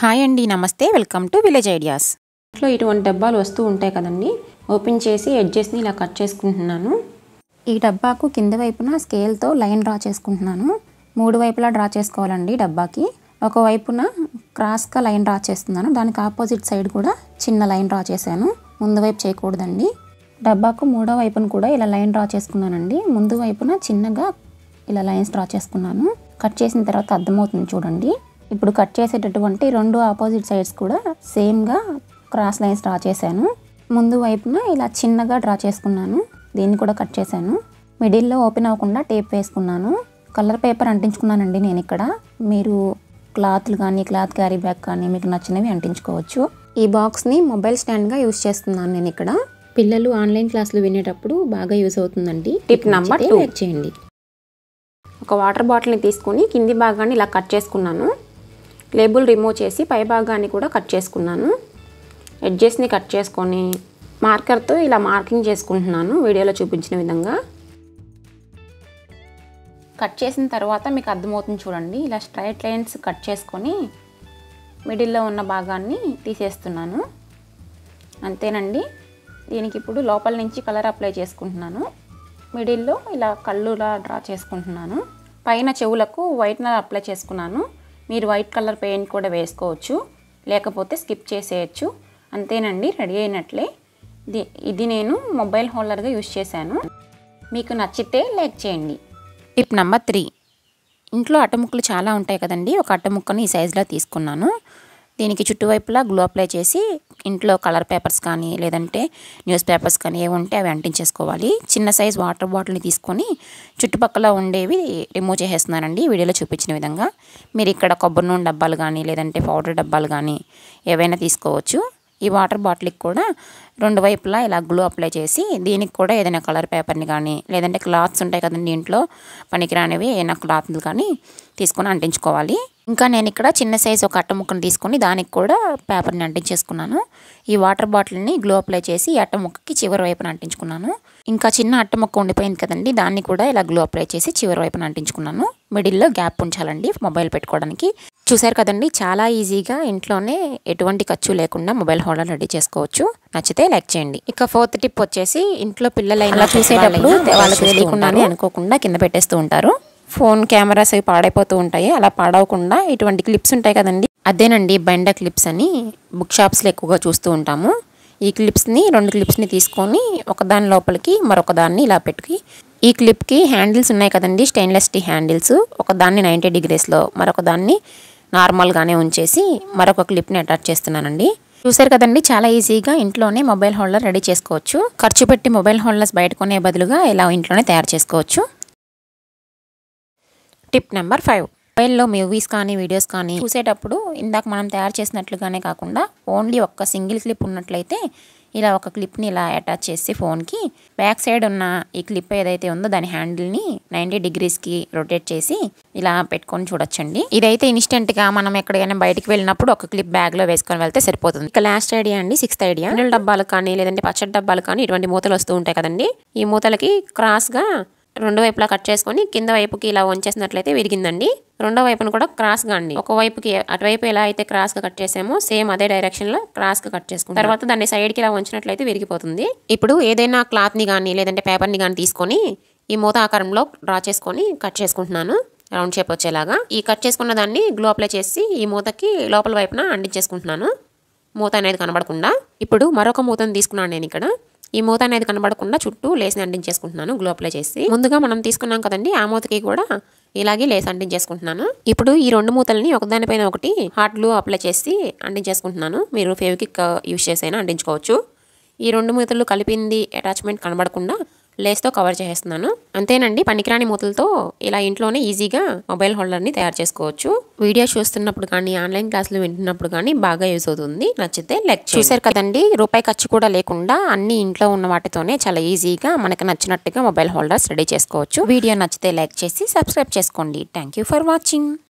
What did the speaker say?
hi అండి నమస్తే welcome to village ideas ఇంట్లో ఇటువంటి డబ్బాలు వస్తూ ఉంటాయి కదండి ఓపెన్ చేసి ఎడ్జెస్ని ఇలా కట్ చేసుకుంటున్నాను ఈ డబ్బాకు కింద వైపున స్కేల్తో లైన్ డ్రా చేసుకుంటున్నాను మూడు వైపులా డ్రా చేసుకోవాలండి డబ్బాకి ఒకవైపున క్రాస్గా లైన్ డ్రా చేస్తున్నాను దానికి ఆపోజిట్ సైడ్ కూడా చిన్న లైన్ డ్రా చేశాను ముందు వైపు చేయకూడదండి డబ్బాకు మూడో వైపున కూడా ఇలా లైన్ డ్రా చేసుకున్నానండి ముందు వైపున చిన్నగా ఇలా లైన్స్ డ్రా చేసుకున్నాను కట్ చేసిన తర్వాత అర్థమవుతుంది చూడండి ఇప్పుడు కట్ చేసేటటువంటి రెండు ఆపోజిట్ సైడ్స్ కూడా సేమ్గా క్రాస్ లైన్స్ డ్రా చేశాను ముందు వైపున ఇలా చిన్నగా డ్రా చేసుకున్నాను దీన్ని కూడా కట్ చేశాను మిడిల్లో ఓపెన్ అవ్వకుండా టేప్ వేసుకున్నాను కలర్ పేపర్ అంటించుకున్నానండి నేను ఇక్కడ మీరు క్లాత్లు కానీ క్లాత్ క్యారీ బ్యాగ్ కానీ మీకు నచ్చినవి అంటించుకోవచ్చు ఈ బాక్స్ని మొబైల్ స్టాండ్గా యూస్ చేస్తున్నాను నేను ఇక్కడ పిల్లలు ఆన్లైన్ క్లాసులు వినేటప్పుడు బాగా యూస్ అవుతుందండి టిప్ నెంబర్ టూ చేయండి ఒక వాటర్ బాటిల్ని తీసుకొని కింది భాగాన్ని ఇలా కట్ చేసుకున్నాను లేబుల్ రిమూవ్ చేసి పై భాగాన్ని కూడా కట్ చేసుకున్నాను ఎడ్జెస్ని కట్ చేసుకొని మార్కర్తో ఇలా మార్కింగ్ చేసుకుంటున్నాను వీడియోలో చూపించిన విధంగా కట్ చేసిన తర్వాత మీకు అర్థమవుతుంది చూడండి ఇలా స్ట్రైట్ లైన్స్ కట్ చేసుకొని మిడిల్లో ఉన్న భాగాన్ని తీసేస్తున్నాను అంతేనండి దీనికి ఇప్పుడు లోపల నుంచి కలర్ అప్లై చేసుకుంటున్నాను మిడిల్లో ఇలా కళ్ళులా డ్రా చేసుకుంటున్నాను పైన చెవులకు వైట్నర్ అప్లై చేసుకున్నాను మీరు వైట్ కలర్ పెయింట్ కూడా వేసుకోవచ్చు లేకపోతే స్కిప్ చేసేయచ్చు అంతేనండి రెడీ అయినట్లే ఇది నేను మొబైల్ హోల్డర్గా యూజ్ చేశాను మీకు నచ్చితే లైక్ చేయండి టిప్ నెంబర్ త్రీ ఇంట్లో అట్టముక్కలు చాలా ఉంటాయి కదండి ఒక అట్టముక్కను ఈ సైజులో తీసుకున్నాను దీనికి చుట్టువైపులా గ్లూ అప్లై చేసి ఇంట్లో కలర్ పేపర్స్ కానీ లేదంటే న్యూస్ పేపర్స్ కానీ ఏవి ఉంటే అవి అంటించేసుకోవాలి చిన్న సైజ్ వాటర్ బాటిల్ని తీసుకొని చుట్టుపక్కల ఉండేవి రిమూవ్ చేసేస్తున్నానండి వీడియోలో చూపించిన విధంగా మీరు ఇక్కడ కొబ్బరి నూనె డబ్బాలు కానీ లేదంటే పౌడర్ డబ్బాలు కానీ ఏవైనా తీసుకోవచ్చు ఈ వాటర్ బాటిల్కి కూడా రెండు వైపులా ఇలా గ్లూ అప్లై చేసి దీనికి కూడా ఏదైనా కలర్ పేపర్ని కానీ లేదంటే క్లాత్స్ ఉంటాయి కదండి ఇంట్లో పనికిరానివి ఏదైనా క్లాత్లు కానీ తీసుకొని అంటించుకోవాలి ఇంకా నేను ఇక్కడ చిన్న సైజు ఒక అట్ట ముక్కను తీసుకొని దానికి కూడా పేపర్ని అంటించేసుకున్నాను ఈ వాటర్ బాటిల్ని గ్లో అప్లై చేసి అట్ట ముక్కకి చివరి వైపున అంటించుకున్నాను ఇంకా చిన్న అట్ట ముక్క ఉండిపోయింది కదండి దాన్ని కూడా ఇలా గ్లో అప్లై చేసి చివరి వైపున అంటించుకున్నాను మిడిల్లో గ్యాప్ ఉంచాలండి మొబైల్ పెట్టుకోవడానికి చూశారు కదండి చాలా ఈజీగా ఇంట్లోనే ఎటువంటి ఖర్చు లేకుండా మొబైల్ హోల్డర్ రెడీ చేసుకోవచ్చు నచ్చితే లైక్ చేయండి ఇక ఫోర్త్ టిప్ వచ్చేసి ఇంట్లో పిల్లలైనా చూసేటప్పుడు వాళ్ళకి తెలియకుండానే అనుకోకుండా కింద పెట్టేస్తూ ఉంటారు ఫోన్ కెమెరాస్ అవి పాడైపోతూ ఉంటాయి అలా పాడవకుండా ఇటువంటి క్లిప్స్ ఉంటాయి కదండి అదేనండి బెండ క్లిప్స్ అని బుక్ షాప్స్లో ఎక్కువగా చూస్తూ ఉంటాము ఈ క్లిప్స్ని రెండు క్లిప్స్ని తీసుకొని ఒకదాని లోపలికి మరొక దాన్ని ఇలా పెట్టుకి ఈ క్లిప్కి హ్యాండిల్స్ ఉన్నాయి కదండి స్టెయిన్లెస్ స్టీ హ్యాండిల్స్ ఒకదాన్ని నైంటీ డిగ్రీస్లో మరొక దాన్ని నార్మల్గానే ఉంచేసి మరొక క్లిప్ని అటాచ్ చేస్తున్నానండి చూసారు కదండి చాలా ఈజీగా ఇంట్లోనే మొబైల్ హోల్డర్ రెడీ చేసుకోవచ్చు ఖర్చు పెట్టి మొబైల్ హోల్డర్స్ బయట కొనే బదులుగా ఇలా ఇంట్లోనే తయారు చేసుకోవచ్చు టిప్ నెంబర్ ఫైవ్ మొబైల్లో మూవీస్ కానీ వీడియోస్ కానీ చూసేటప్పుడు ఇందాక మనం తయారు చేసినట్లుగానే కాకుండా ఓన్లీ ఒక్క సింగిల్ క్లిప్ ఉన్నట్లయితే ఇలా ఒక క్లిప్ని ఇలా అటాచ్ చేసి ఫోన్కి బ్యాక్ సైడ్ ఉన్న ఈ క్లిప్ ఏదైతే ఉందో దాని హ్యాండిల్ని నైంటీ డిగ్రీస్కి రొటేట్ చేసి ఇలా పెట్టుకొని చూడొచ్చండి ఇదైతే ఇన్స్టెంట్గా మనం ఎక్కడికైనా బయటకు వెళ్ళినప్పుడు ఒక క్లిప్ బ్యాగ్లో వేసుకొని వెళ్తే సరిపోతుంది ఇక లాస్ట్ ఐడియా అండి సిక్స్త్ ఐడియా నీళ్ళ డబ్బాలు కానీ లేదంటే పచ్చడి డబ్బాలు కానీ ఇటువంటి మూతలు వస్తూ ఉంటాయి కదండి ఈ మూతలకి క్రాస్గా రెండు వైపులా కట్ చేసుకొని కింద వైపుకి ఇలా వంచేసినట్లయితే విరిగిందండి రెండవ వైపును కూడా క్రాస్గా అండి ఒకవైపుకి అటువైపు ఎలా అయితే క్రాస్గా కట్ చేసామో సేమ్ అదే డైరెక్షన్లో క్రాస్గా కట్ చేసుకుంటాం తర్వాత దాన్ని సైడ్కి ఇలా వంచినట్లయితే విరిగిపోతుంది ఇప్పుడు ఏదైనా క్లాత్ని కానీ లేదంటే పేపర్ని కానీ తీసుకొని ఈ మూత ఆకారంలో డ్రా చేసుకొని కట్ చేసుకుంటున్నాను రౌండ్ షేప్ వచ్చేలాగా ఈ కట్ చేసుకున్న దాన్ని గ్లో అప్లై చేసి ఈ మూతకి లోపల వైపున అండించేసుకుంటున్నాను మూత అనేది కనబడకుండా ఇప్పుడు మరొక మూతను తీసుకున్నాను నేను ఇక్కడ ఈ మూత అనేది కనబడకుండా చుట్టూ లేసిని అంటించేసుకుంటున్నాను గ్లో అప్లై చేసి ముందుగా మనం తీసుకున్నాం కదండి ఆ మూతకి కూడా ఇలాగే లేసి అంటించేసుకుంటున్నాను ఇప్పుడు ఈ రెండు మూతల్ని ఒకదానిపైన ఒకటి హాట్ గ్లూ అప్లై చేసి అంటించేసుకుంటున్నాను మీరు ఫేవికిక్ యూస్ చేసైనా అంటించుకోవచ్చు ఈ రెండు మూతలు కలిపింది అటాచ్మెంట్ కనబడకుండా లేస్తో కవర్ చేసేస్తున్నాను అంతేనండి పనికిరాని మూతలతో ఇలా ఇంట్లోనే ఈజీగా మొబైల్ హోల్డర్ని తయారు చేసుకోవచ్చు వీడియో చూస్తున్నప్పుడు కానీ ఆన్లైన్ క్లాసులు వింటున్నప్పుడు కానీ బాగా యూస్ అవుతుంది నచ్చితే లెక్ చూసారు కదండి రూపాయి ఖర్చు కూడా లేకుండా అన్ని ఇంట్లో ఉన్న వాటితోనే చాలా ఈజీగా మనకు నచ్చినట్టుగా మొబైల్ హోల్డర్స్ రెడీ చేసుకోవచ్చు వీడియో నచ్చితే లైక్ చేసి సబ్స్క్రైబ్ చేసుకోండి థ్యాంక్ ఫర్ వాచింగ్